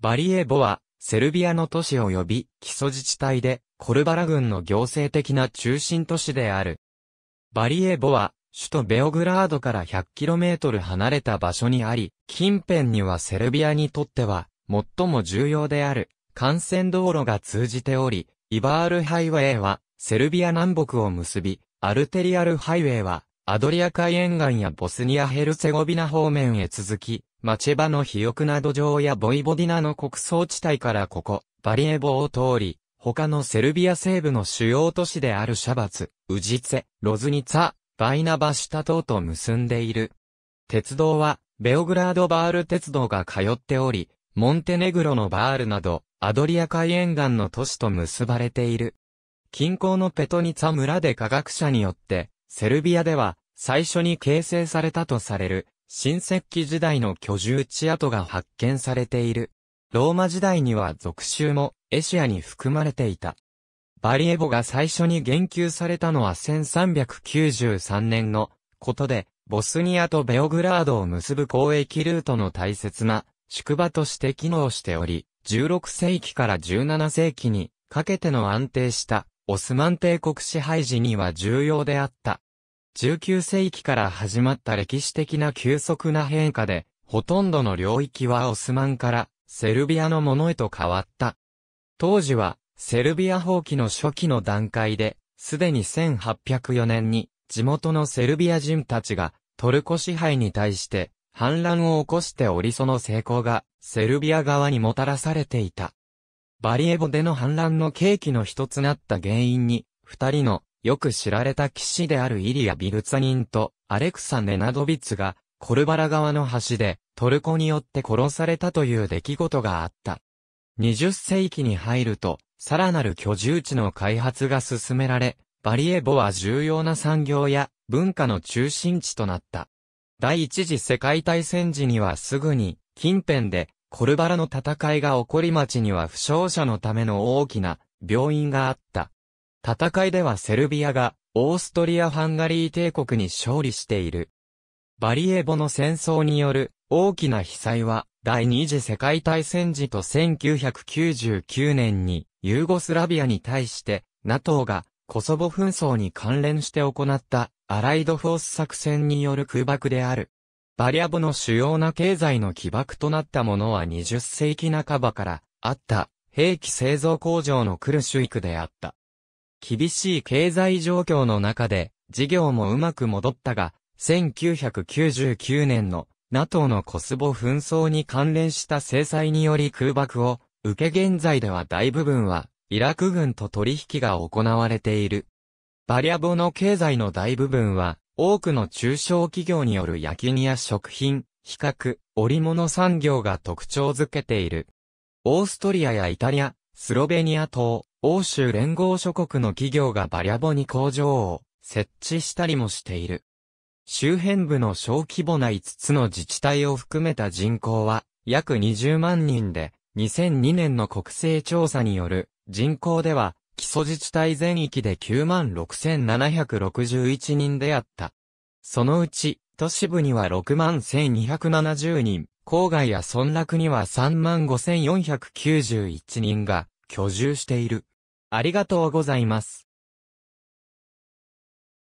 バリエボは、セルビアの都市及び基礎自治体で、コルバラ郡の行政的な中心都市である。バリエボは、首都ベオグラードから 100km 離れた場所にあり、近辺にはセルビアにとっては、最も重要である、幹線道路が通じており、イバールハイウェイは、セルビア南北を結び、アルテリアルハイウェイは、アドリア海沿岸やボスニア・ヘルセゴビナ方面へ続き、マチェバの肥沃な土壌やボイボディナの穀倉地帯からここ、バリエボを通り、他のセルビア西部の主要都市であるシャバツ、ウジツェ、ロズニツァ、バイナバシタ等と結んでいる。鉄道は、ベオグラードバール鉄道が通っており、モンテネグロのバールなど、アドリア海沿岸の都市と結ばれている。近郊のペトニツァ村で科学者によって、セルビアでは最初に形成されたとされる新石器時代の居住地跡が発見されている。ローマ時代には属州もエシアに含まれていた。バリエボが最初に言及されたのは1393年のことで、ボスニアとベオグラードを結ぶ交易ルートの大切な宿場として機能しており、16世紀から17世紀にかけての安定したオスマン帝国支配時には重要であった。19世紀から始まった歴史的な急速な変化で、ほとんどの領域はオスマンからセルビアのものへと変わった。当時は、セルビア放棄の初期の段階で、すでに1804年に、地元のセルビア人たちが、トルコ支配に対して、反乱を起こしておりその成功が、セルビア側にもたらされていた。バリエボでの反乱の契機の一つなった原因に、二人のよく知られた騎士であるイリア・ビルツァニンとアレクサ・ネナドビツがコルバラ川の橋でトルコによって殺されたという出来事があった。20世紀に入ると、さらなる居住地の開発が進められ、バリエボは重要な産業や文化の中心地となった。第一次世界大戦時にはすぐに近辺でコルバラの戦いが起こり町には負傷者のための大きな病院があった。戦いではセルビアがオーストリア・ハンガリー帝国に勝利している。バリエボの戦争による大きな被災は第二次世界大戦時と1999年にユーゴスラビアに対して NATO がコソボ紛争に関連して行ったアライドフォース作戦による空爆である。バリアボの主要な経済の起爆となったものは20世紀半ばからあった兵器製造工場のクルシュイクであった。厳しい経済状況の中で、事業もうまく戻ったが、1999年の NATO のコスボ紛争に関連した制裁により空爆を受け現在では大部分はイラク軍と取引が行われている。バリアボの経済の大部分は多くの中小企業による焼き荷や食品、比較、織物産業が特徴づけている。オーストリアやイタリア、スロベニア等、欧州連合諸国の企業がバリャボに工場を設置したりもしている。周辺部の小規模な5つの自治体を含めた人口は約20万人で、2002年の国勢調査による人口では基礎自治体全域で96,761人であった。そのうち、都市部には61,270人、郊外や村落には35,491人が居住している。ありがとうございます。